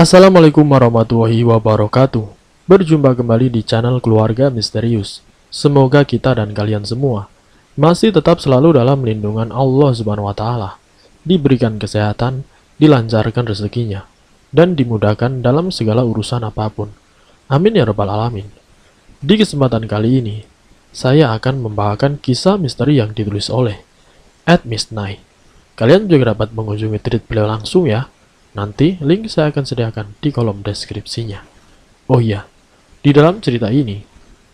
Assalamualaikum warahmatullahi wabarakatuh. Berjumpa kembali di channel Keluarga Misterius. Semoga kita dan kalian semua masih tetap selalu dalam lindungan Allah Subhanahu wa taala. Diberikan kesehatan, dilancarkan rezekinya, dan dimudahkan dalam segala urusan apapun. Amin ya rabbal alamin. Di kesempatan kali ini, saya akan membawakan kisah misteri yang ditulis oleh Ed Midnight. Kalian juga dapat mengunjungi tweet beliau langsung ya Nanti link saya akan sediakan di kolom deskripsinya. Oh iya, di dalam cerita ini,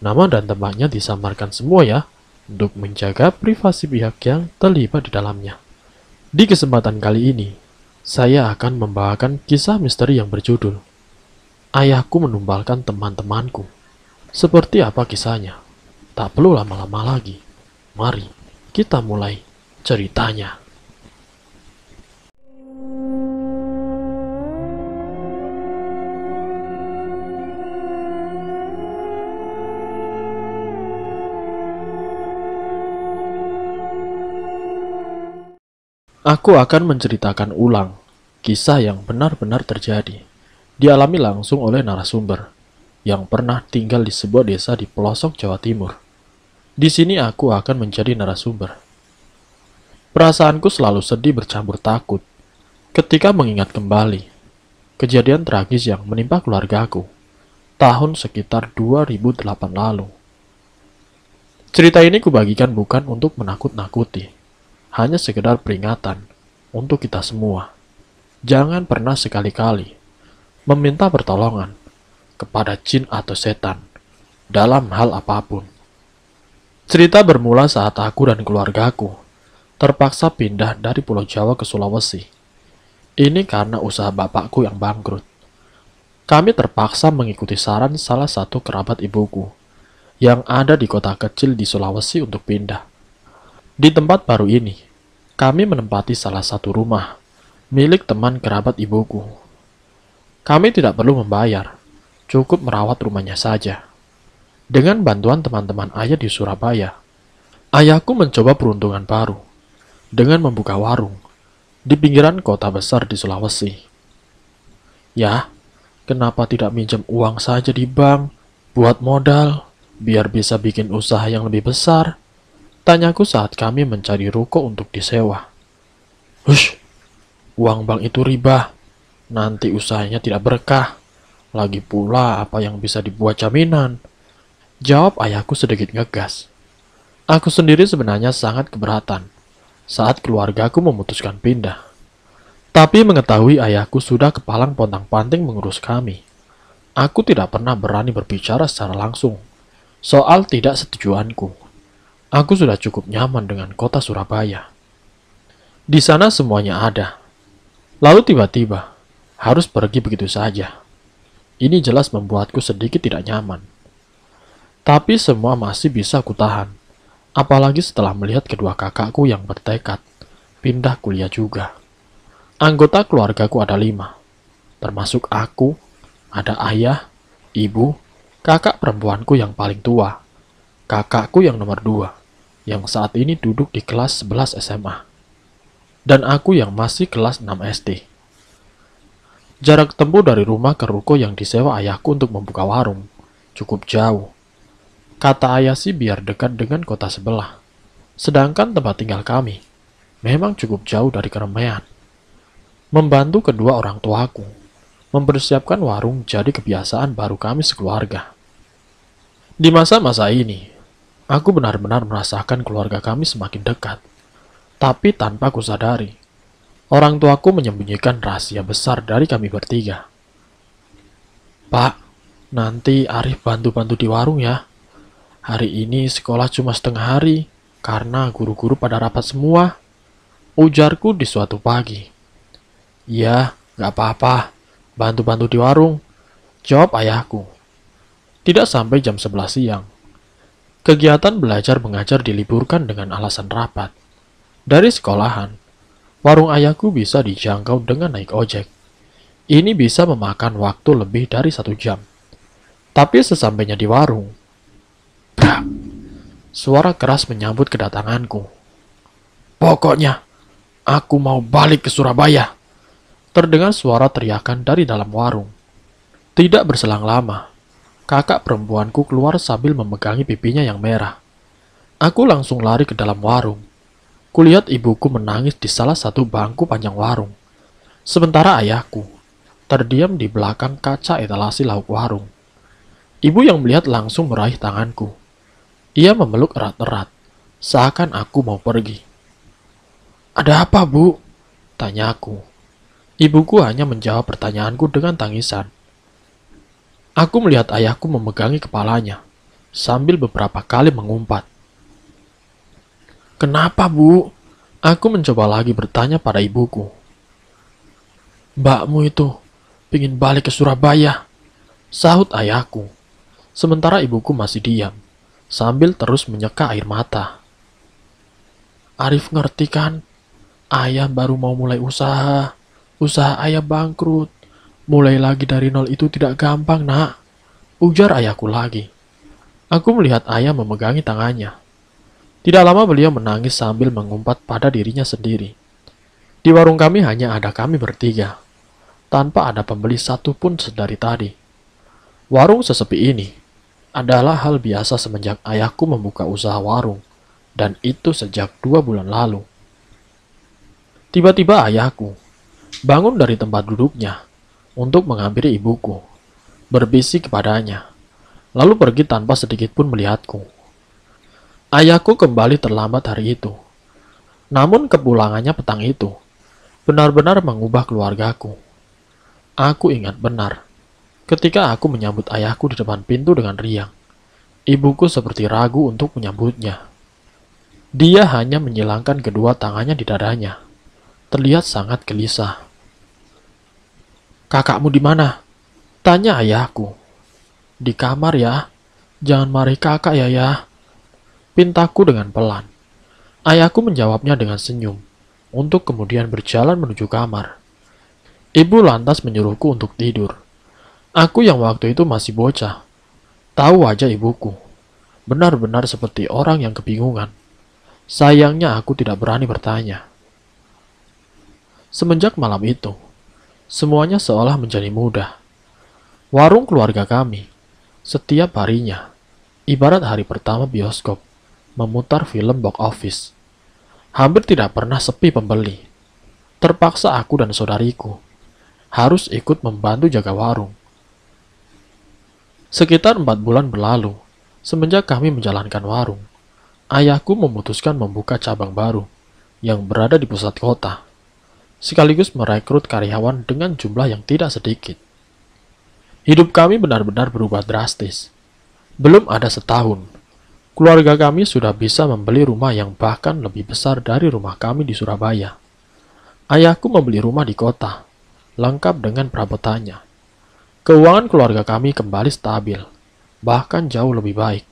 nama dan tempatnya disamarkan semua ya, untuk menjaga privasi pihak yang terlibat di dalamnya. Di kesempatan kali ini, saya akan membawakan kisah misteri yang berjudul Ayahku Menumbalkan Teman-temanku. Seperti apa kisahnya? Tak perlu lama-lama lagi. Mari kita mulai ceritanya. Aku akan menceritakan ulang kisah yang benar-benar terjadi. Dialami langsung oleh narasumber yang pernah tinggal di sebuah desa di pelosok Jawa Timur. Di sini aku akan menjadi narasumber. Perasaanku selalu sedih bercampur takut ketika mengingat kembali kejadian tragis yang menimpa keluargaku tahun sekitar 2008 lalu. Cerita ini kubagikan bukan untuk menakut-nakuti, hanya sekedar peringatan untuk kita semua. Jangan pernah sekali-kali meminta pertolongan kepada jin atau setan dalam hal apapun. Cerita bermula saat aku dan keluargaku terpaksa pindah dari Pulau Jawa ke Sulawesi. Ini karena usaha bapakku yang bangkrut. Kami terpaksa mengikuti saran salah satu kerabat ibuku yang ada di kota kecil di Sulawesi untuk pindah. Di tempat baru ini, kami menempati salah satu rumah milik teman kerabat ibuku. Kami tidak perlu membayar, cukup merawat rumahnya saja. Dengan bantuan teman-teman ayah di Surabaya, ayahku mencoba peruntungan baru dengan membuka warung di pinggiran kota besar di Sulawesi. Ya, kenapa tidak minjem uang saja di bank buat modal biar bisa bikin usaha yang lebih besar? Tanyaku saat kami mencari ruko untuk disewa. Hush, uang bank itu riba. Nanti usahanya tidak berkah. Lagi pula apa yang bisa dibuat jaminan? Jawab ayahku sedikit ngegas. Aku sendiri sebenarnya sangat keberatan saat keluargaku memutuskan pindah. Tapi mengetahui ayahku sudah kepalang pontang-panting mengurus kami, aku tidak pernah berani berbicara secara langsung soal tidak setujuanku. Aku sudah cukup nyaman dengan kota Surabaya. Di sana semuanya ada. Lalu tiba-tiba, harus pergi begitu saja. Ini jelas membuatku sedikit tidak nyaman. Tapi semua masih bisa kutahan. Apalagi setelah melihat kedua kakakku yang bertekad, pindah kuliah juga. Anggota keluargaku ada lima, termasuk aku, ada ayah, ibu, kakak perempuanku yang paling tua, kakakku yang nomor dua, yang saat ini duduk di kelas 11 SMA, dan aku yang masih kelas 6 SD. Jarak tempuh dari rumah ke ruko yang disewa ayahku untuk membuka warung, cukup jauh. Kata ayah sih biar dekat dengan kota sebelah. Sedangkan tempat tinggal kami, memang cukup jauh dari keramaian. Membantu kedua orang tuaku, mempersiapkan warung jadi kebiasaan baru kami sekeluarga. Di masa-masa ini, Aku benar-benar merasakan keluarga kami semakin dekat. Tapi tanpa kusadari, orang tuaku menyembunyikan rahasia besar dari kami bertiga. Pak, nanti Arif bantu-bantu di warung ya. Hari ini sekolah cuma setengah hari karena guru-guru pada rapat semua. Ujarku di suatu pagi. Iya, gak apa-apa. Bantu-bantu di warung. Jawab ayahku. Tidak sampai jam 11 siang Kegiatan belajar mengajar diliburkan dengan alasan rapat. Dari sekolahan, warung ayahku bisa dijangkau dengan naik ojek. Ini bisa memakan waktu lebih dari satu jam. Tapi sesampainya di warung, brak, suara keras menyambut kedatanganku. Pokoknya, aku mau balik ke Surabaya. Terdengar suara teriakan dari dalam warung. Tidak berselang lama, Kakak perempuanku keluar sambil memegangi pipinya yang merah. Aku langsung lari ke dalam warung. Kulihat ibuku menangis di salah satu bangku panjang warung. Sementara ayahku terdiam di belakang kaca etalasi lauk warung. Ibu yang melihat langsung meraih tanganku. Ia memeluk erat-erat, seakan aku mau pergi. Ada apa, Bu? Tanya aku. Ibuku hanya menjawab pertanyaanku dengan tangisan. Aku melihat ayahku memegangi kepalanya sambil beberapa kali mengumpat. Kenapa, Bu? Aku mencoba lagi bertanya pada ibuku. Mbakmu itu pingin balik ke Surabaya, sahut ayahku. Sementara ibuku masih diam, sambil terus menyeka air mata. Arif ngerti kan, ayah baru mau mulai usaha. Usaha ayah bangkrut. Mulai lagi dari nol itu tidak gampang, nak. Ujar ayahku lagi. Aku melihat ayah memegangi tangannya. Tidak lama beliau menangis sambil mengumpat pada dirinya sendiri. Di warung kami hanya ada kami bertiga. Tanpa ada pembeli satupun sedari tadi. Warung sesepi ini adalah hal biasa semenjak ayahku membuka usaha warung. Dan itu sejak dua bulan lalu. Tiba-tiba ayahku bangun dari tempat duduknya untuk menghampiri ibuku, berbisik kepadanya, lalu pergi tanpa sedikit pun melihatku. Ayahku kembali terlambat hari itu. Namun kepulangannya petang itu benar-benar mengubah keluargaku. Aku ingat benar, ketika aku menyambut ayahku di depan pintu dengan riang, ibuku seperti ragu untuk menyambutnya. Dia hanya menyilangkan kedua tangannya di dadanya. Terlihat sangat gelisah. Kakakmu di mana? Tanya ayahku. Di kamar ya. Jangan mari kakak ya ya. Pintaku dengan pelan. Ayahku menjawabnya dengan senyum, untuk kemudian berjalan menuju kamar. Ibu lantas menyuruhku untuk tidur. Aku yang waktu itu masih bocah. Tahu aja ibuku. Benar-benar seperti orang yang kebingungan. Sayangnya aku tidak berani bertanya. Semenjak malam itu, Semuanya seolah menjadi mudah. Warung keluarga kami, setiap harinya, ibarat hari pertama bioskop, memutar film box office. Hampir tidak pernah sepi pembeli. Terpaksa aku dan saudariku harus ikut membantu jaga warung. Sekitar empat bulan berlalu, semenjak kami menjalankan warung, ayahku memutuskan membuka cabang baru yang berada di pusat kota sekaligus merekrut karyawan dengan jumlah yang tidak sedikit. Hidup kami benar-benar berubah drastis. Belum ada setahun, keluarga kami sudah bisa membeli rumah yang bahkan lebih besar dari rumah kami di Surabaya. Ayahku membeli rumah di kota, lengkap dengan perabotannya. Keuangan keluarga kami kembali stabil, bahkan jauh lebih baik.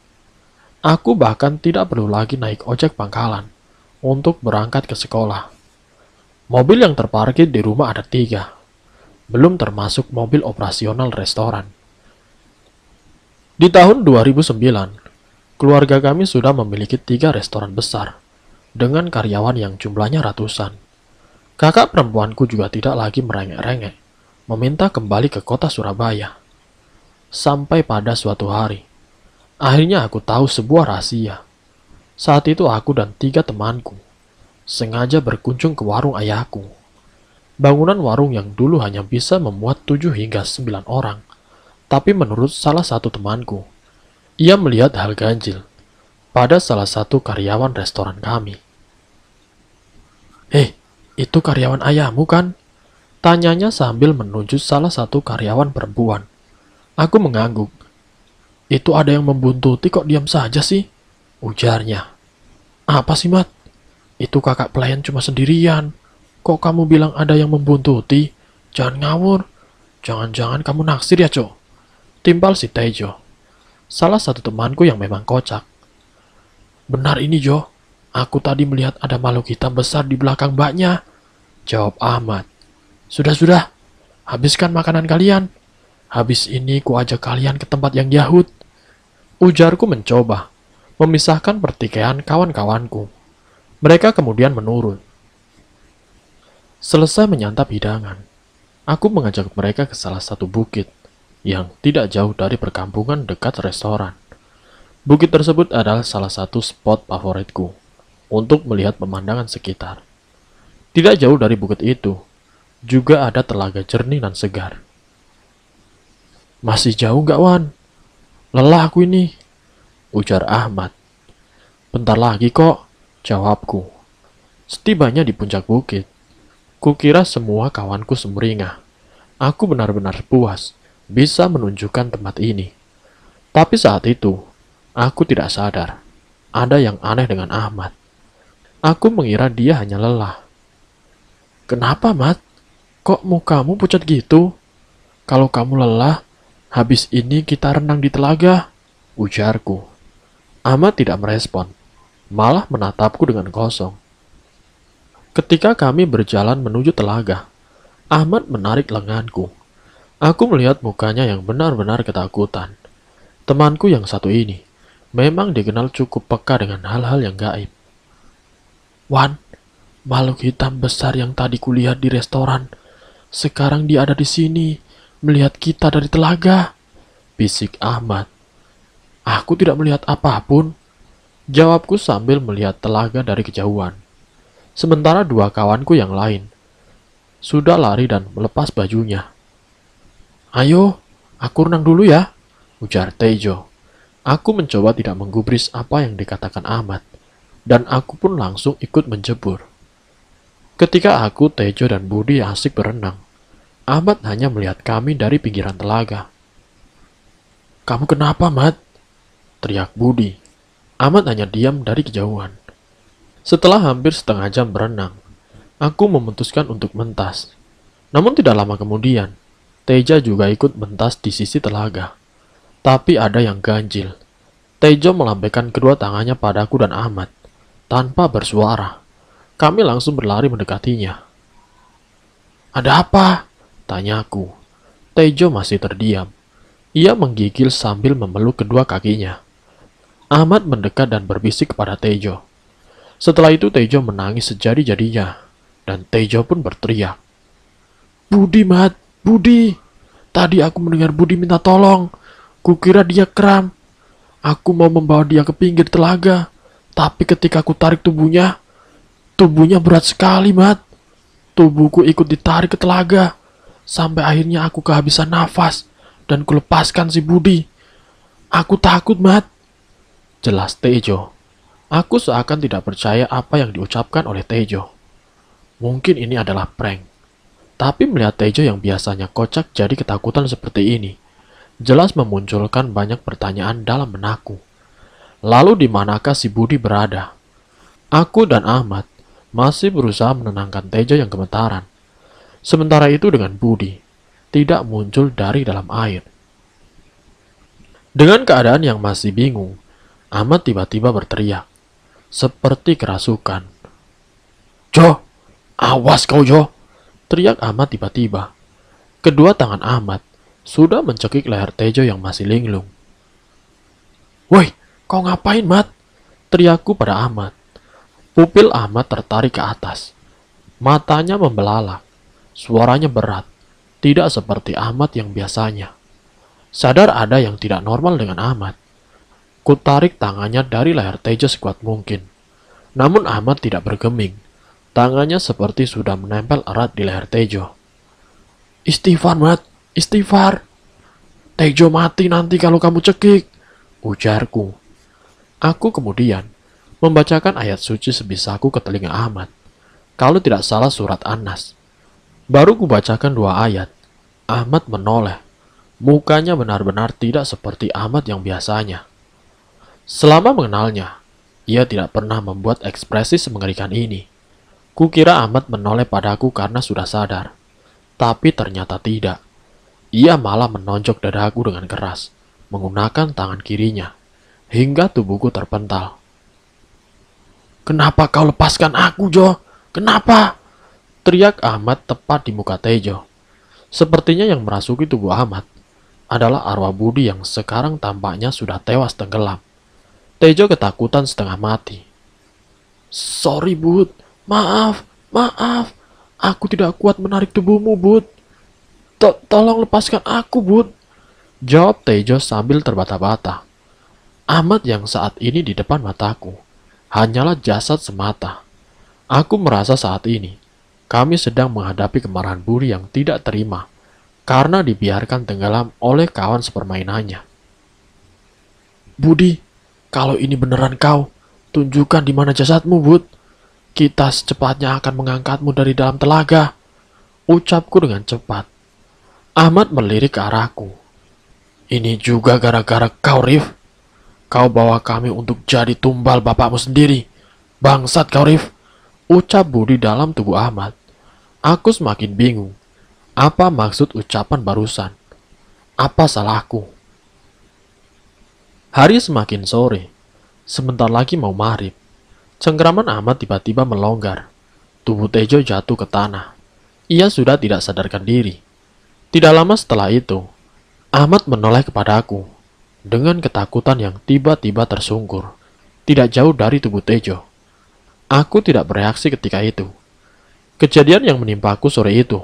Aku bahkan tidak perlu lagi naik ojek pangkalan untuk berangkat ke sekolah. Mobil yang terparkir di rumah ada tiga, belum termasuk mobil operasional restoran. Di tahun 2009, keluarga kami sudah memiliki tiga restoran besar, dengan karyawan yang jumlahnya ratusan. Kakak perempuanku juga tidak lagi merengek-rengek, meminta kembali ke kota Surabaya. Sampai pada suatu hari, akhirnya aku tahu sebuah rahasia. Saat itu aku dan tiga temanku sengaja berkunjung ke warung ayahku. Bangunan warung yang dulu hanya bisa memuat tujuh hingga sembilan orang, tapi menurut salah satu temanku, ia melihat hal ganjil pada salah satu karyawan restoran kami. Eh, itu karyawan ayahmu kan? Tanyanya sambil menunjuk salah satu karyawan perempuan. Aku mengangguk. Itu ada yang membuntuti kok diam saja sih? Ujarnya. Apa sih, Mat? Itu kakak pelayan cuma sendirian. Kok kamu bilang ada yang membuntuti? Jangan ngawur. Jangan-jangan kamu naksir ya, Cok. Timpal si Tejo. Salah satu temanku yang memang kocak. Benar ini, Jo. Aku tadi melihat ada makhluk hitam besar di belakang baknya Jawab Ahmad. Sudah-sudah, habiskan makanan kalian. Habis ini ku ajak kalian ke tempat yang jahut. Ujarku mencoba, memisahkan pertikaian kawan-kawanku. Mereka kemudian menurun. Selesai menyantap hidangan, aku mengajak mereka ke salah satu bukit yang tidak jauh dari perkampungan dekat restoran. Bukit tersebut adalah salah satu spot favoritku untuk melihat pemandangan sekitar. Tidak jauh dari bukit itu, juga ada telaga jernih dan segar. Masih jauh gak Wan? Lelah aku ini, ujar Ahmad. Bentar lagi kok, Jawabku. Setibanya di puncak bukit, kukira semua kawanku semeringah. Aku benar-benar puas bisa menunjukkan tempat ini. Tapi saat itu, aku tidak sadar. Ada yang aneh dengan Ahmad. Aku mengira dia hanya lelah. Kenapa, Mat? Kok mukamu pucat gitu? Kalau kamu lelah, habis ini kita renang di telaga, ujarku. Ahmad tidak merespon malah menatapku dengan kosong. Ketika kami berjalan menuju telaga, Ahmad menarik lenganku. Aku melihat mukanya yang benar-benar ketakutan. Temanku yang satu ini memang dikenal cukup peka dengan hal-hal yang gaib. Wan, makhluk hitam besar yang tadi kulihat di restoran, sekarang dia ada di sini, melihat kita dari telaga, bisik Ahmad. Aku tidak melihat apapun, Jawabku sambil melihat telaga dari kejauhan. Sementara dua kawanku yang lain sudah lari dan melepas bajunya. Ayo, aku renang dulu ya, ujar Tejo. Aku mencoba tidak menggubris apa yang dikatakan Ahmad, dan aku pun langsung ikut menjebur. Ketika aku, Tejo, dan Budi asik berenang, Ahmad hanya melihat kami dari pinggiran telaga. Kamu kenapa, Mat? Teriak Budi. Ahmad hanya diam dari kejauhan. Setelah hampir setengah jam berenang, aku memutuskan untuk mentas. Namun tidak lama kemudian, Teja juga ikut mentas di sisi telaga. Tapi ada yang ganjil. Tejo melambaikan kedua tangannya padaku dan Ahmad, tanpa bersuara. Kami langsung berlari mendekatinya. Ada apa? Tanyaku. Tejo masih terdiam. Ia menggigil sambil memeluk kedua kakinya. Ahmad mendekat dan berbisik kepada Tejo. Setelah itu Tejo menangis sejadi-jadinya, dan Tejo pun berteriak. Budi, Mat, Budi. Tadi aku mendengar Budi minta tolong. Kukira dia kram. Aku mau membawa dia ke pinggir telaga. Tapi ketika aku tarik tubuhnya, tubuhnya berat sekali, Mat. Tubuhku ikut ditarik ke telaga. Sampai akhirnya aku kehabisan nafas dan kulepaskan si Budi. Aku takut, Mat. Jelas Tejo. Aku seakan tidak percaya apa yang diucapkan oleh Tejo. Mungkin ini adalah prank. Tapi melihat Tejo yang biasanya kocak jadi ketakutan seperti ini, jelas memunculkan banyak pertanyaan dalam benakku. Lalu di manakah si Budi berada? Aku dan Ahmad masih berusaha menenangkan Tejo yang gemetaran. Sementara itu dengan Budi, tidak muncul dari dalam air. Dengan keadaan yang masih bingung, Ahmad tiba-tiba berteriak, seperti kerasukan. Jo, awas kau Jo! Teriak Ahmad tiba-tiba. Kedua tangan Ahmad sudah mencekik leher Tejo yang masih linglung. Woi, kau ngapain, Mat? Teriakku pada Ahmad. Pupil Ahmad tertarik ke atas. Matanya membelalak. Suaranya berat. Tidak seperti Ahmad yang biasanya. Sadar ada yang tidak normal dengan Ahmad. Ku tarik tangannya dari leher Tejo sekuat mungkin. Namun Ahmad tidak bergeming. Tangannya seperti sudah menempel erat di leher Tejo. Istighfar, Mat. Istighfar. Tejo mati nanti kalau kamu cekik. Ujarku. Aku kemudian membacakan ayat suci sebisaku ke telinga Ahmad. Kalau tidak salah surat Anas. Baru kubacakan dua ayat. Ahmad menoleh. Mukanya benar-benar tidak seperti Ahmad yang biasanya. Selama mengenalnya, ia tidak pernah membuat ekspresi semengerikan ini. Kukira Ahmad menoleh padaku karena sudah sadar. Tapi ternyata tidak. Ia malah menonjok dadaku dengan keras, menggunakan tangan kirinya, hingga tubuhku terpental. Kenapa kau lepaskan aku, Jo? Kenapa? Teriak Ahmad tepat di muka Tejo. Sepertinya yang merasuki tubuh Ahmad adalah arwah Budi yang sekarang tampaknya sudah tewas tenggelam. Tejo ketakutan setengah mati. Sorry, Bud. Maaf, maaf. Aku tidak kuat menarik tubuhmu, Bud. To tolong lepaskan aku, Bud. Jawab Tejo sambil terbata-bata. Ahmad yang saat ini di depan mataku. Hanyalah jasad semata. Aku merasa saat ini, kami sedang menghadapi kemarahan Buri yang tidak terima karena dibiarkan tenggelam oleh kawan sepermainannya. Budi, kalau ini beneran kau, tunjukkan di mana jasadmu, Bud. Kita secepatnya akan mengangkatmu dari dalam telaga. Ucapku dengan cepat. Ahmad melirik ke arahku. Ini juga gara-gara kau, Rif. Kau bawa kami untuk jadi tumbal bapakmu sendiri. Bangsat kau, Rif. Ucap Budi dalam tubuh Ahmad. Aku semakin bingung. Apa maksud ucapan barusan? Apa salahku? Hari semakin sore. Sebentar lagi mau marib. Cengkraman Ahmad tiba-tiba melonggar. Tubuh Tejo jatuh ke tanah. Ia sudah tidak sadarkan diri. Tidak lama setelah itu, Ahmad menoleh kepadaku dengan ketakutan yang tiba-tiba tersungkur, tidak jauh dari tubuh Tejo. Aku tidak bereaksi ketika itu. Kejadian yang menimpaku sore itu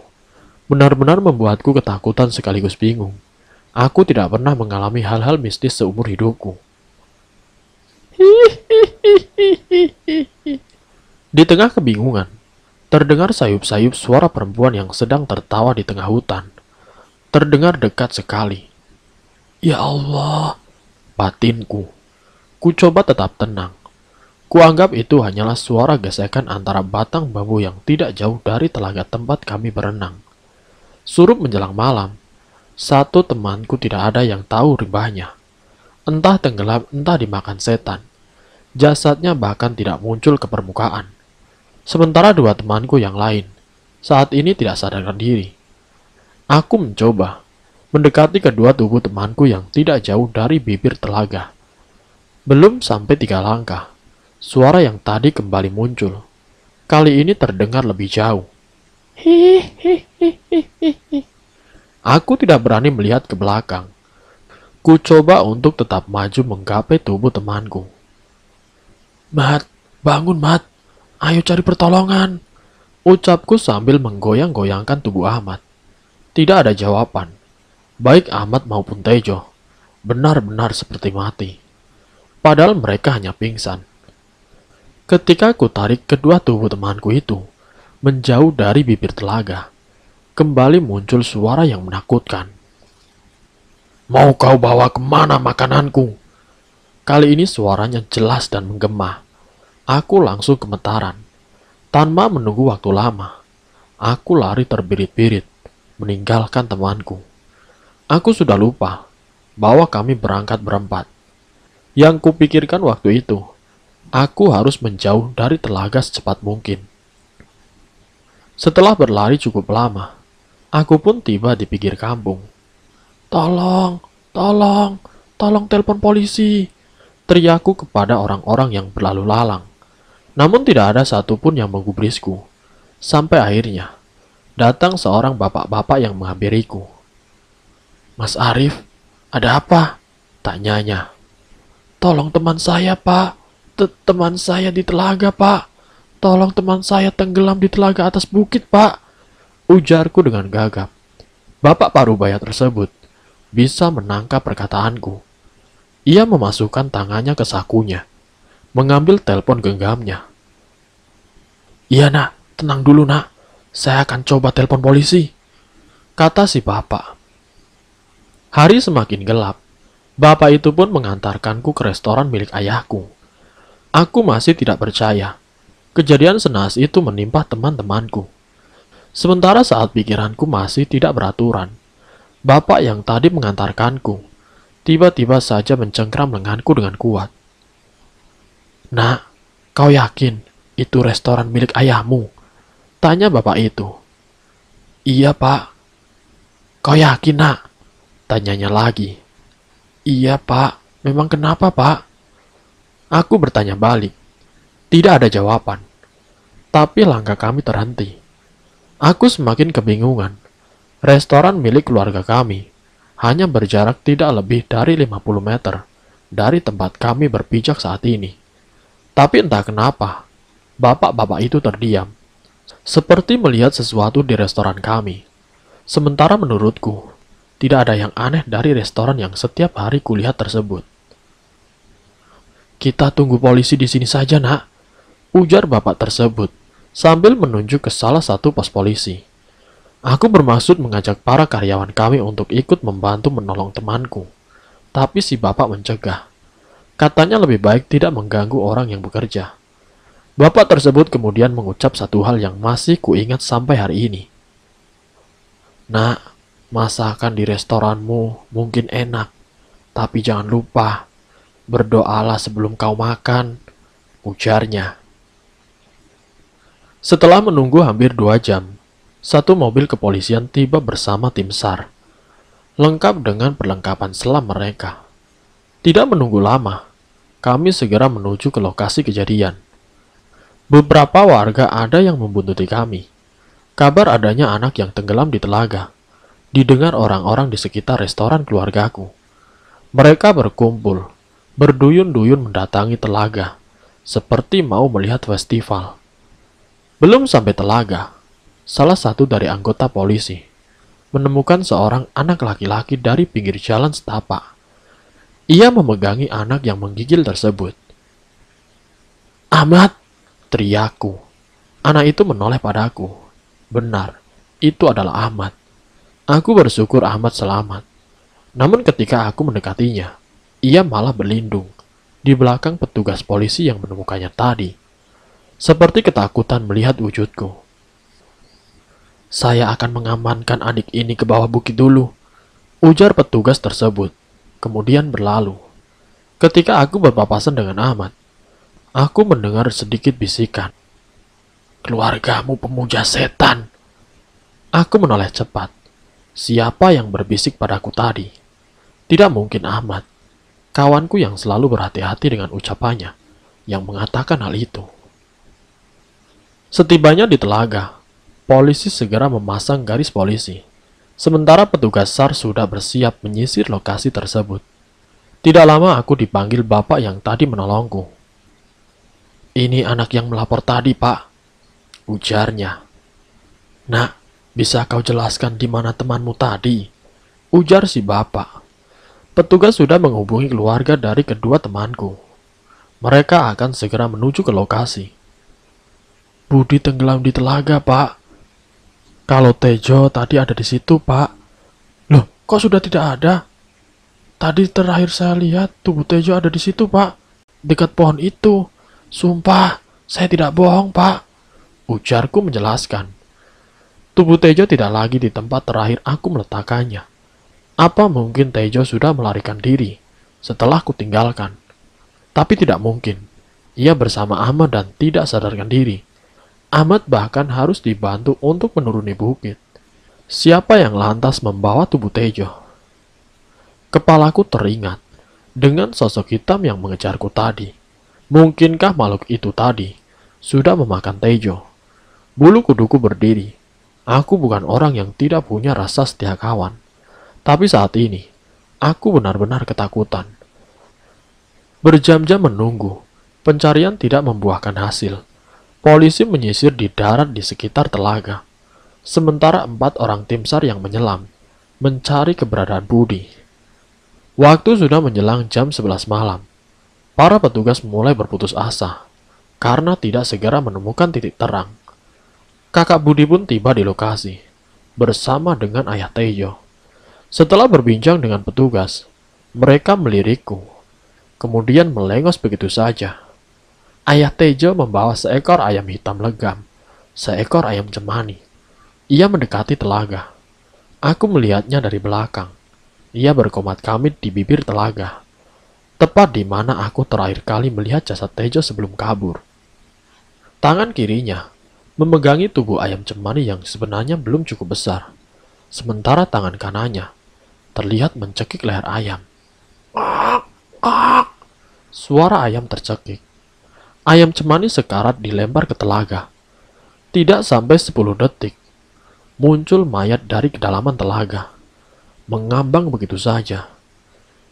benar-benar membuatku ketakutan sekaligus bingung. Aku tidak pernah mengalami hal-hal mistis seumur hidupku. Di tengah kebingungan, terdengar sayup-sayup suara perempuan yang sedang tertawa di tengah hutan. Terdengar dekat sekali. Ya Allah, batinku. Ku coba tetap tenang. Kuanggap itu hanyalah suara gesekan antara batang bambu yang tidak jauh dari telaga tempat kami berenang. Surup menjelang malam, satu temanku tidak ada yang tahu ribahnya. Entah tenggelam, entah dimakan setan. Jasadnya bahkan tidak muncul ke permukaan. Sementara dua temanku yang lain, saat ini tidak sadarkan diri. Aku mencoba mendekati kedua tubuh temanku yang tidak jauh dari bibir telaga. Belum sampai tiga langkah, suara yang tadi kembali muncul. Kali ini terdengar lebih jauh. Aku tidak berani melihat ke belakang. Ku coba untuk tetap maju menggapai tubuh temanku. Mat, bangun Mat. Ayo cari pertolongan. Ucapku sambil menggoyang-goyangkan tubuh Ahmad. Tidak ada jawaban. Baik Ahmad maupun Tejo. Benar-benar seperti mati. Padahal mereka hanya pingsan. Ketika ku tarik kedua tubuh temanku itu, menjauh dari bibir telaga kembali muncul suara yang menakutkan. Mau kau bawa kemana makananku? Kali ini suaranya jelas dan menggema. Aku langsung gemetaran. Tanpa menunggu waktu lama, aku lari terbirit-birit, meninggalkan temanku. Aku sudah lupa bahwa kami berangkat berempat. Yang kupikirkan waktu itu, aku harus menjauh dari telaga secepat mungkin. Setelah berlari cukup lama, Aku pun tiba di pinggir kampung. Tolong, tolong, tolong telepon polisi. Teriaku kepada orang-orang yang berlalu lalang. Namun tidak ada satupun yang menggubrisku. Sampai akhirnya, datang seorang bapak-bapak yang menghampiriku. Mas Arif, ada apa? Tanyanya. Tolong teman saya, Pak. teman saya di telaga, Pak. Tolong teman saya tenggelam di telaga atas bukit, Pak. Ujarku dengan gagap. Bapak Parubaya tersebut bisa menangkap perkataanku. Ia memasukkan tangannya ke sakunya, mengambil telepon genggamnya. Iya nak, tenang dulu nak, saya akan coba telepon polisi, kata si bapak. Hari semakin gelap, bapak itu pun mengantarkanku ke restoran milik ayahku. Aku masih tidak percaya, kejadian senas itu menimpa teman-temanku. Sementara saat pikiranku masih tidak beraturan, bapak yang tadi mengantarkanku tiba-tiba saja mencengkram lenganku dengan kuat. Nak, kau yakin itu restoran milik ayahmu? Tanya bapak itu. Iya, Pak. Kau yakin, nak? Tanyanya lagi. Iya, Pak. Memang kenapa, Pak? Aku bertanya balik. Tidak ada jawaban. Tapi langkah kami terhenti. Aku semakin kebingungan. Restoran milik keluarga kami hanya berjarak tidak lebih dari 50 meter dari tempat kami berpijak saat ini. Tapi entah kenapa, bapak-bapak itu terdiam. Seperti melihat sesuatu di restoran kami. Sementara menurutku, tidak ada yang aneh dari restoran yang setiap hari kulihat tersebut. Kita tunggu polisi di sini saja, nak. Ujar bapak tersebut sambil menunjuk ke salah satu pos polisi. Aku bermaksud mengajak para karyawan kami untuk ikut membantu menolong temanku. Tapi si bapak mencegah. Katanya lebih baik tidak mengganggu orang yang bekerja. Bapak tersebut kemudian mengucap satu hal yang masih kuingat sampai hari ini. Nak, masakan di restoranmu mungkin enak, tapi jangan lupa, berdoalah sebelum kau makan, ujarnya. Setelah menunggu hampir dua jam, satu mobil kepolisian tiba bersama tim SAR, lengkap dengan perlengkapan selam mereka. Tidak menunggu lama, kami segera menuju ke lokasi kejadian. Beberapa warga ada yang membuntuti kami. Kabar adanya anak yang tenggelam di telaga, didengar orang-orang di sekitar restoran keluargaku. Mereka berkumpul, berduyun-duyun mendatangi telaga, seperti mau melihat festival. Belum sampai telaga, salah satu dari anggota polisi menemukan seorang anak laki-laki dari pinggir jalan setapak. Ia memegangi anak yang menggigil tersebut. Ahmad, teriaku. Anak itu menoleh padaku. Benar, itu adalah Ahmad. Aku bersyukur Ahmad selamat. Namun ketika aku mendekatinya, ia malah berlindung di belakang petugas polisi yang menemukannya tadi seperti ketakutan melihat wujudku. Saya akan mengamankan adik ini ke bawah bukit dulu, ujar petugas tersebut, kemudian berlalu. Ketika aku berpapasan dengan Ahmad, aku mendengar sedikit bisikan. Keluargamu pemuja setan. Aku menoleh cepat. Siapa yang berbisik padaku tadi? Tidak mungkin Ahmad, kawanku yang selalu berhati-hati dengan ucapannya, yang mengatakan hal itu. Setibanya di telaga, polisi segera memasang garis polisi, sementara petugas SAR sudah bersiap menyisir lokasi tersebut. Tidak lama aku dipanggil bapak yang tadi menolongku. Ini anak yang melapor tadi, Pak. Ujarnya. Nak, bisa kau jelaskan di mana temanmu tadi? Ujar si bapak. Petugas sudah menghubungi keluarga dari kedua temanku. Mereka akan segera menuju ke lokasi. Budi tenggelam di telaga, Pak. Kalau Tejo tadi ada di situ, Pak. Loh, kok sudah tidak ada? Tadi terakhir saya lihat tubuh Tejo ada di situ, Pak. Dekat pohon itu. Sumpah, saya tidak bohong, Pak. Ujarku menjelaskan. Tubuh Tejo tidak lagi di tempat terakhir aku meletakkannya. Apa mungkin Tejo sudah melarikan diri setelah kutinggalkan? Tapi tidak mungkin. Ia bersama Ahmad dan tidak sadarkan diri. Ahmad bahkan harus dibantu untuk menuruni bukit. Siapa yang lantas membawa tubuh Tejo? Kepalaku teringat dengan sosok hitam yang mengejarku tadi. Mungkinkah makhluk itu tadi sudah memakan Tejo? Bulu kuduku berdiri. Aku bukan orang yang tidak punya rasa setia kawan. Tapi saat ini, aku benar-benar ketakutan. Berjam-jam menunggu, pencarian tidak membuahkan hasil. Polisi menyisir di darat di sekitar telaga, sementara empat orang tim SAR yang menyelam mencari keberadaan Budi. Waktu sudah menjelang jam 11 malam. Para petugas mulai berputus asa karena tidak segera menemukan titik terang. Kakak Budi pun tiba di lokasi bersama dengan ayah Tejo. Setelah berbincang dengan petugas, mereka melirikku, kemudian melengos begitu saja. Ayah Tejo membawa seekor ayam hitam legam, seekor ayam cemani. Ia mendekati telaga. Aku melihatnya dari belakang. Ia berkomat kamit di bibir telaga, tepat di mana aku terakhir kali melihat jasad Tejo sebelum kabur. Tangan kirinya memegangi tubuh ayam cemani yang sebenarnya belum cukup besar, sementara tangan kanannya terlihat mencekik leher ayam. Suara ayam tercekik ayam cemani sekarat dilempar ke telaga. Tidak sampai 10 detik, muncul mayat dari kedalaman telaga. Mengambang begitu saja.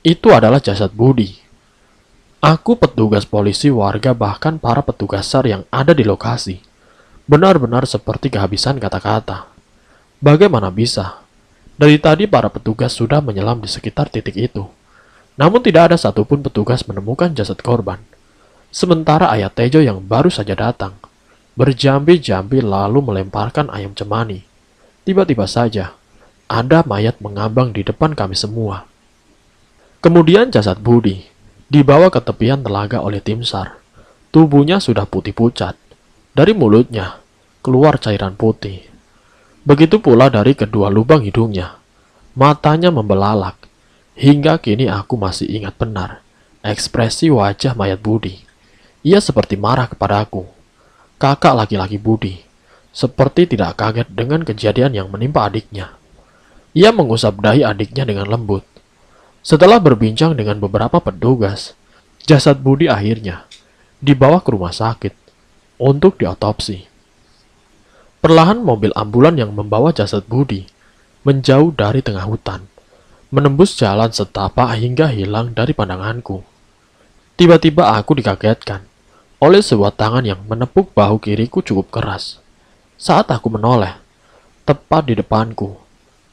Itu adalah jasad Budi. Aku petugas polisi warga bahkan para petugas SAR yang ada di lokasi. Benar-benar seperti kehabisan kata-kata. Bagaimana bisa? Dari tadi para petugas sudah menyelam di sekitar titik itu. Namun tidak ada satupun petugas menemukan jasad korban. Sementara ayah Tejo yang baru saja datang, berjambi-jambi lalu melemparkan ayam cemani. Tiba-tiba saja, ada mayat mengambang di depan kami semua. Kemudian jasad Budi dibawa ke tepian telaga oleh tim SAR. Tubuhnya sudah putih pucat. Dari mulutnya, keluar cairan putih. Begitu pula dari kedua lubang hidungnya. Matanya membelalak. Hingga kini aku masih ingat benar ekspresi wajah mayat Budi. Ia seperti marah kepada aku. Kakak laki-laki Budi, seperti tidak kaget dengan kejadian yang menimpa adiknya. Ia mengusap dahi adiknya dengan lembut. Setelah berbincang dengan beberapa petugas, jasad Budi akhirnya dibawa ke rumah sakit untuk diotopsi. Perlahan mobil ambulan yang membawa jasad Budi menjauh dari tengah hutan, menembus jalan setapak hingga hilang dari pandanganku. Tiba-tiba aku dikagetkan oleh sebuah tangan yang menepuk bahu kiriku cukup keras. Saat aku menoleh, tepat di depanku,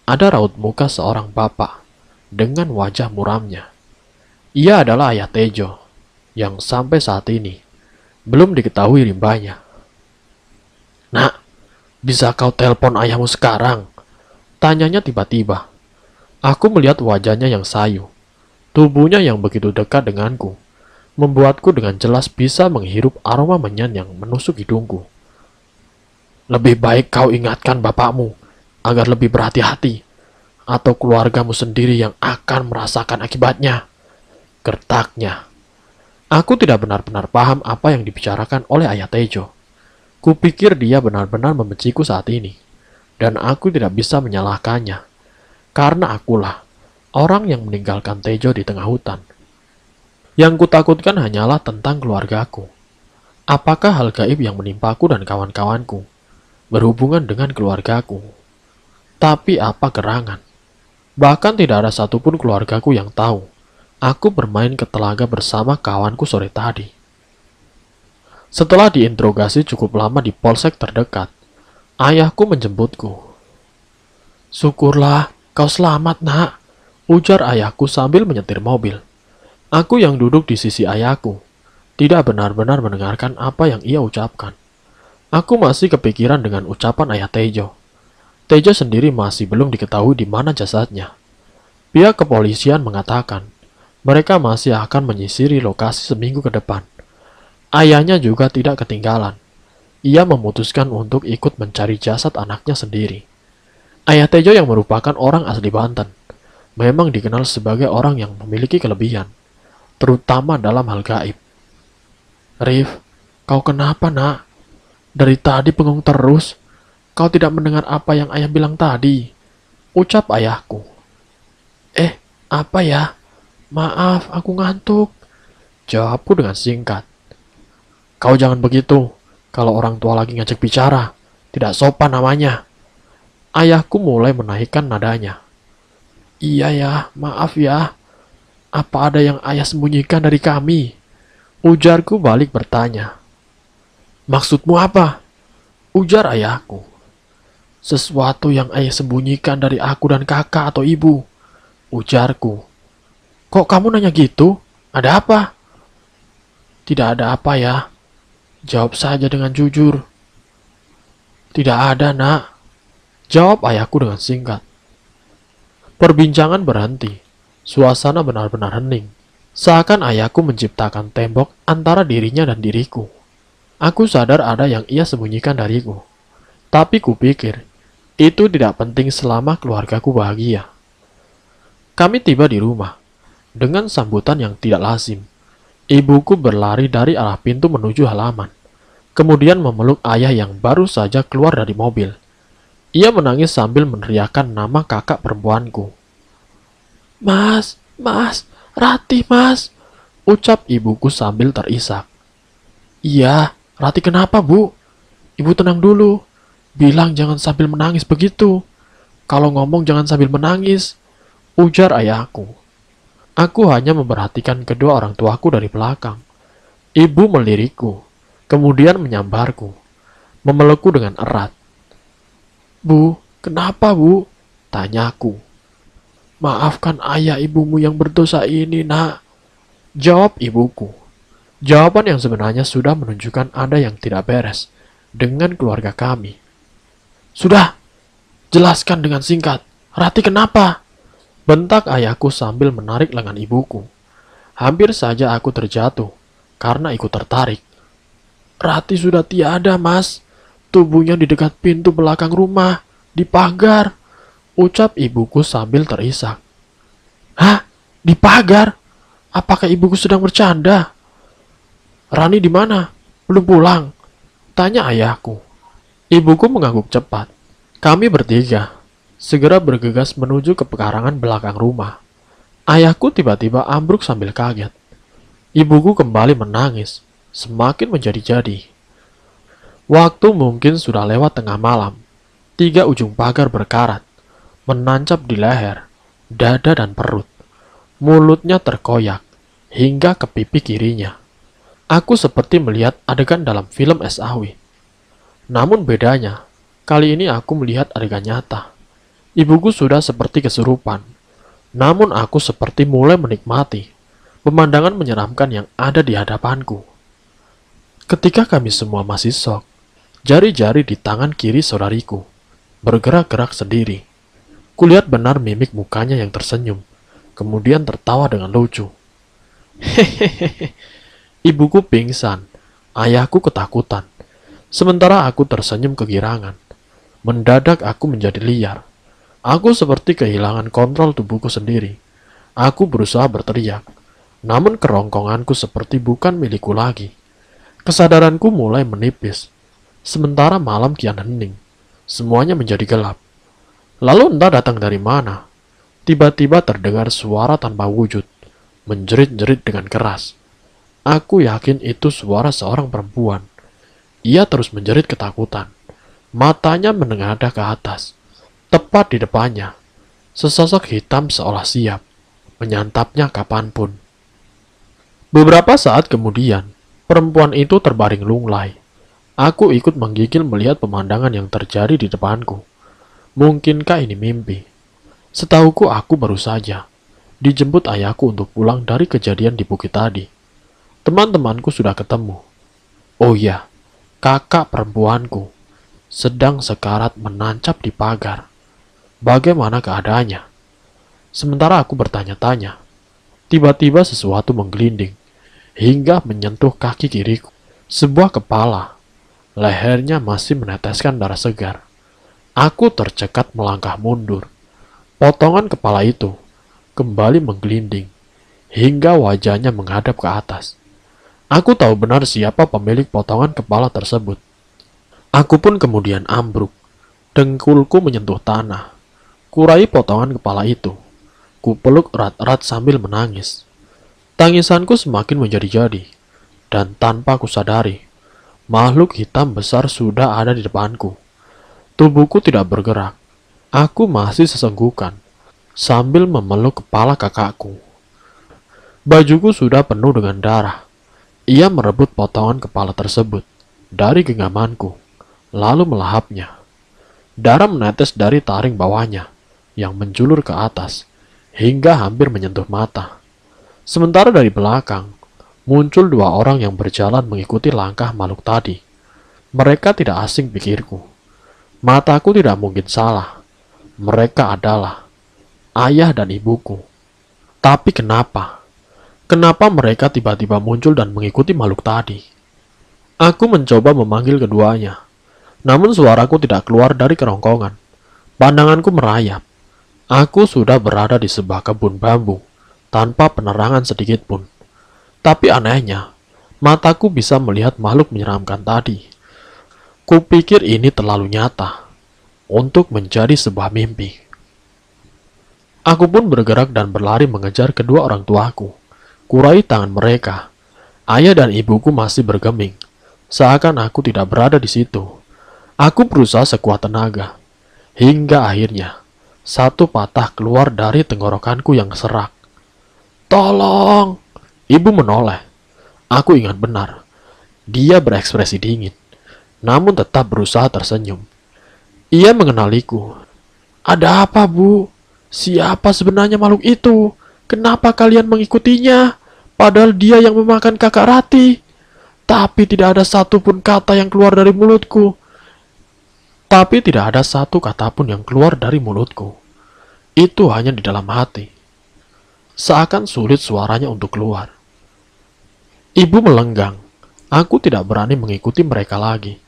ada raut muka seorang bapak dengan wajah muramnya. Ia adalah ayah Tejo, yang sampai saat ini belum diketahui rimbanya. Nak, bisa kau telpon ayahmu sekarang? Tanyanya tiba-tiba. Aku melihat wajahnya yang sayu, tubuhnya yang begitu dekat denganku membuatku dengan jelas bisa menghirup aroma menyan yang menusuk hidungku. Lebih baik kau ingatkan bapakmu agar lebih berhati-hati, atau keluargamu sendiri yang akan merasakan akibatnya. Gertaknya. Aku tidak benar-benar paham apa yang dibicarakan oleh Ayah Tejo. Kupikir dia benar-benar membenciku saat ini, dan aku tidak bisa menyalahkannya. Karena akulah orang yang meninggalkan Tejo di tengah hutan yang kutakutkan hanyalah tentang keluargaku. Apakah hal gaib yang menimpaku dan kawan-kawanku berhubungan dengan keluargaku? Tapi apa gerangan? Bahkan tidak ada satupun keluargaku yang tahu. Aku bermain ke telaga bersama kawanku sore tadi. Setelah diinterogasi cukup lama di polsek terdekat, ayahku menjemputku. Syukurlah, kau selamat nak, ujar ayahku sambil menyetir mobil. Aku yang duduk di sisi ayahku, tidak benar-benar mendengarkan apa yang ia ucapkan. Aku masih kepikiran dengan ucapan ayah Tejo. Tejo sendiri masih belum diketahui di mana jasadnya. Pihak kepolisian mengatakan, mereka masih akan menyisiri lokasi seminggu ke depan. Ayahnya juga tidak ketinggalan. Ia memutuskan untuk ikut mencari jasad anaknya sendiri. Ayah Tejo yang merupakan orang asli Banten, memang dikenal sebagai orang yang memiliki kelebihan terutama dalam hal gaib. Rif, kau kenapa nak? Dari tadi pengung terus. Kau tidak mendengar apa yang ayah bilang tadi. Ucap ayahku. Eh, apa ya? Maaf, aku ngantuk. Jawabku dengan singkat. Kau jangan begitu. Kalau orang tua lagi ngajak bicara, tidak sopan namanya. Ayahku mulai menaikkan nadanya. Iya ya, maaf ya. Apa ada yang ayah sembunyikan dari kami? Ujarku balik bertanya. Maksudmu apa? Ujar ayahku. Sesuatu yang ayah sembunyikan dari aku dan kakak atau ibu. Ujarku. Kok kamu nanya gitu? Ada apa? Tidak ada apa ya. Jawab saja dengan jujur. Tidak ada, nak. Jawab ayahku dengan singkat. Perbincangan berhenti. Suasana benar-benar hening, seakan ayahku menciptakan tembok antara dirinya dan diriku. Aku sadar ada yang ia sembunyikan dariku. Tapi kupikir, itu tidak penting selama keluargaku bahagia. Kami tiba di rumah, dengan sambutan yang tidak lazim. Ibuku berlari dari arah pintu menuju halaman, kemudian memeluk ayah yang baru saja keluar dari mobil. Ia menangis sambil meneriakkan nama kakak perempuanku. Mas, mas, Rati mas, ucap ibuku sambil terisak. Iya, Rati kenapa bu? Ibu tenang dulu. Bilang jangan sambil menangis begitu. Kalau ngomong jangan sambil menangis, ujar ayahku. Aku hanya memperhatikan kedua orang tuaku dari belakang. Ibu melirikku, kemudian menyambarku, memelukku dengan erat. Bu, kenapa bu? Tanyaku. Maafkan ayah ibumu yang berdosa ini, nak. Jawab ibuku. Jawaban yang sebenarnya sudah menunjukkan ada yang tidak beres dengan keluarga kami. Sudah, jelaskan dengan singkat. Rati kenapa? Bentak ayahku sambil menarik lengan ibuku. Hampir saja aku terjatuh karena ikut tertarik. Rati sudah tiada, mas. Tubuhnya di dekat pintu belakang rumah, di pagar. Ucap ibuku sambil terisak. Hah? Di pagar? Apakah ibuku sedang bercanda? Rani di mana? Belum pulang? Tanya ayahku. Ibuku mengangguk cepat. Kami bertiga segera bergegas menuju ke pekarangan belakang rumah. Ayahku tiba-tiba ambruk sambil kaget. Ibuku kembali menangis, semakin menjadi-jadi. Waktu mungkin sudah lewat tengah malam. Tiga ujung pagar berkarat menancap di leher, dada dan perut. Mulutnya terkoyak, hingga ke pipi kirinya. Aku seperti melihat adegan dalam film SAW. Namun bedanya, kali ini aku melihat adegan nyata. Ibuku sudah seperti kesurupan. Namun aku seperti mulai menikmati pemandangan menyeramkan yang ada di hadapanku. Ketika kami semua masih sok, jari-jari di tangan kiri saudariku bergerak-gerak sendiri. Kulihat benar mimik mukanya yang tersenyum, kemudian tertawa dengan lucu. Hehehe, ibuku pingsan, ayahku ketakutan, sementara aku tersenyum kegirangan. Mendadak aku menjadi liar. Aku seperti kehilangan kontrol tubuhku sendiri. Aku berusaha berteriak, namun kerongkonganku seperti bukan milikku lagi. Kesadaranku mulai menipis, sementara malam kian hening. Semuanya menjadi gelap. Lalu entah datang dari mana. Tiba-tiba terdengar suara tanpa wujud, menjerit-jerit dengan keras. Aku yakin itu suara seorang perempuan. Ia terus menjerit ketakutan. Matanya menengadah ke atas. Tepat di depannya, sesosok hitam seolah siap, menyantapnya kapanpun. Beberapa saat kemudian, perempuan itu terbaring lunglai. Aku ikut menggigil melihat pemandangan yang terjadi di depanku. Mungkinkah ini mimpi? Setahuku aku baru saja dijemput ayahku untuk pulang dari kejadian di bukit tadi. Teman-temanku sudah ketemu. Oh ya, kakak perempuanku sedang sekarat menancap di pagar. Bagaimana keadaannya? Sementara aku bertanya-tanya, tiba-tiba sesuatu menggelinding hingga menyentuh kaki kiriku. Sebuah kepala, lehernya masih meneteskan darah segar. Aku tercekat melangkah mundur. Potongan kepala itu kembali menggelinding hingga wajahnya menghadap ke atas. Aku tahu benar siapa pemilik potongan kepala tersebut. Aku pun kemudian ambruk. Dengkulku menyentuh tanah. Kurai potongan kepala itu. Kupeluk erat-erat sambil menangis. Tangisanku semakin menjadi-jadi. Dan tanpa kusadari, makhluk hitam besar sudah ada di depanku. Tubuhku tidak bergerak. Aku masih sesenggukan, sambil memeluk kepala kakakku. Bajuku sudah penuh dengan darah. Ia merebut potongan kepala tersebut dari genggamanku, lalu melahapnya. Darah menetes dari taring bawahnya, yang menjulur ke atas, hingga hampir menyentuh mata. Sementara dari belakang, muncul dua orang yang berjalan mengikuti langkah makhluk tadi. Mereka tidak asing pikirku. Mataku tidak mungkin salah. Mereka adalah ayah dan ibuku. Tapi kenapa? Kenapa mereka tiba-tiba muncul dan mengikuti makhluk tadi? Aku mencoba memanggil keduanya. Namun suaraku tidak keluar dari kerongkongan. Pandanganku merayap. Aku sudah berada di sebuah kebun bambu, tanpa penerangan sedikit pun. Tapi anehnya, mataku bisa melihat makhluk menyeramkan tadi. Kupikir ini terlalu nyata untuk menjadi sebuah mimpi. Aku pun bergerak dan berlari mengejar kedua orang tuaku. Kurai tangan mereka. Ayah dan ibuku masih bergeming, seakan aku tidak berada di situ. Aku berusaha sekuat tenaga, hingga akhirnya satu patah keluar dari tenggorokanku yang serak. Tolong! Ibu menoleh. Aku ingat benar. Dia berekspresi dingin namun tetap berusaha tersenyum. Ia mengenaliku. Ada apa, Bu? Siapa sebenarnya makhluk itu? Kenapa kalian mengikutinya? Padahal dia yang memakan kakak Rati. Tapi tidak ada satupun kata yang keluar dari mulutku. Tapi tidak ada satu kata pun yang keluar dari mulutku. Itu hanya di dalam hati. Seakan sulit suaranya untuk keluar. Ibu melenggang. Aku tidak berani mengikuti mereka lagi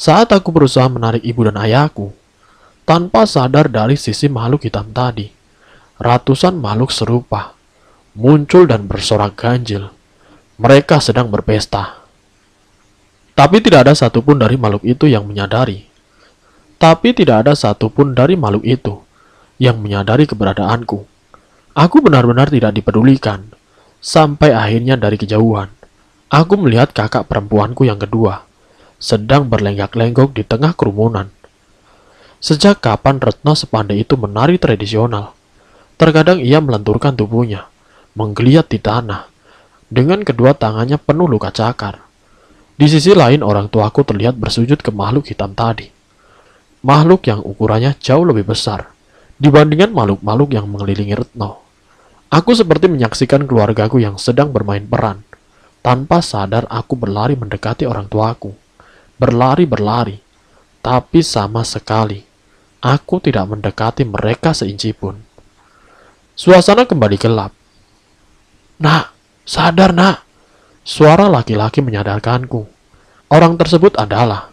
saat aku berusaha menarik ibu dan ayahku, tanpa sadar dari sisi makhluk hitam tadi. Ratusan makhluk serupa muncul dan bersorak ganjil. Mereka sedang berpesta. Tapi tidak ada satupun dari makhluk itu yang menyadari. Tapi tidak ada satupun dari makhluk itu yang menyadari keberadaanku. Aku benar-benar tidak dipedulikan. Sampai akhirnya dari kejauhan, aku melihat kakak perempuanku yang kedua sedang berlenggak-lenggok di tengah kerumunan. Sejak kapan Retno sepandai itu menari tradisional? Terkadang ia melenturkan tubuhnya, menggeliat di tanah, dengan kedua tangannya penuh luka cakar. Di sisi lain orang tuaku terlihat bersujud ke makhluk hitam tadi. Makhluk yang ukurannya jauh lebih besar dibandingkan makhluk-makhluk yang mengelilingi Retno. Aku seperti menyaksikan keluargaku yang sedang bermain peran. Tanpa sadar aku berlari mendekati orang tuaku berlari-berlari, tapi sama sekali aku tidak mendekati mereka seinci pun. Suasana kembali gelap. Nak, sadar nak. Suara laki-laki menyadarkanku. Orang tersebut adalah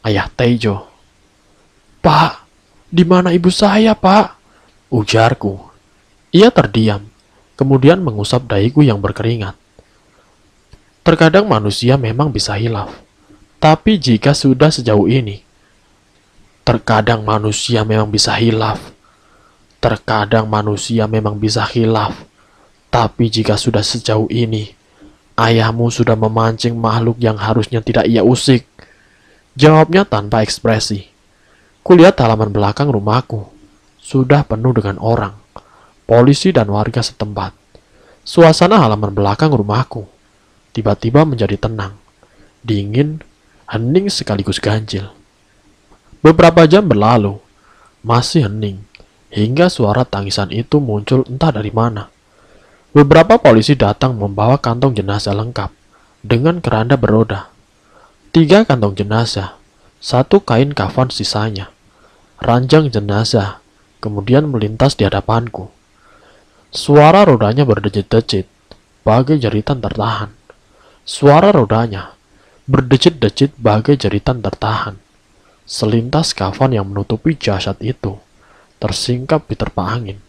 Ayah Tejo. Pak, di mana ibu saya, Pak? Ujarku. Ia terdiam, kemudian mengusap dahiku yang berkeringat. Terkadang manusia memang bisa hilaf. Tapi jika sudah sejauh ini, terkadang manusia memang bisa hilaf. Terkadang manusia memang bisa hilaf. Tapi jika sudah sejauh ini, ayahmu sudah memancing makhluk yang harusnya tidak ia usik. Jawabnya tanpa ekspresi. Kulihat halaman belakang rumahku. Sudah penuh dengan orang, polisi dan warga setempat. Suasana halaman belakang rumahku tiba-tiba menjadi tenang, dingin, hening sekaligus ganjil. Beberapa jam berlalu, masih hening, hingga suara tangisan itu muncul entah dari mana. Beberapa polisi datang membawa kantong jenazah lengkap dengan keranda beroda. Tiga kantong jenazah, satu kain kafan sisanya, ranjang jenazah, kemudian melintas di hadapanku. Suara rodanya berdecit-decit, bagai jeritan tertahan. Suara rodanya berdecit-decit bagai jeritan tertahan. Selintas kafan yang menutupi jasad itu, tersingkap di terpa angin.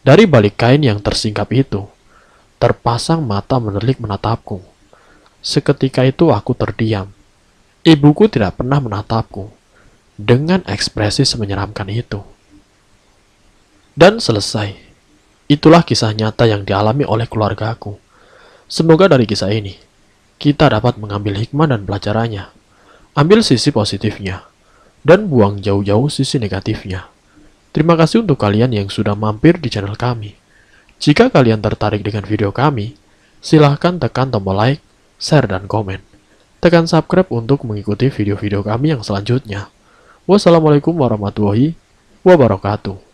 Dari balik kain yang tersingkap itu, terpasang mata menelik menatapku. Seketika itu aku terdiam. Ibuku tidak pernah menatapku dengan ekspresi semenyeramkan itu. Dan selesai. Itulah kisah nyata yang dialami oleh keluargaku. Semoga dari kisah ini kita dapat mengambil hikmah dan pelajarannya. Ambil sisi positifnya, dan buang jauh-jauh sisi negatifnya. Terima kasih untuk kalian yang sudah mampir di channel kami. Jika kalian tertarik dengan video kami, silahkan tekan tombol like, share, dan komen. Tekan subscribe untuk mengikuti video-video kami yang selanjutnya. Wassalamualaikum warahmatullahi wabarakatuh.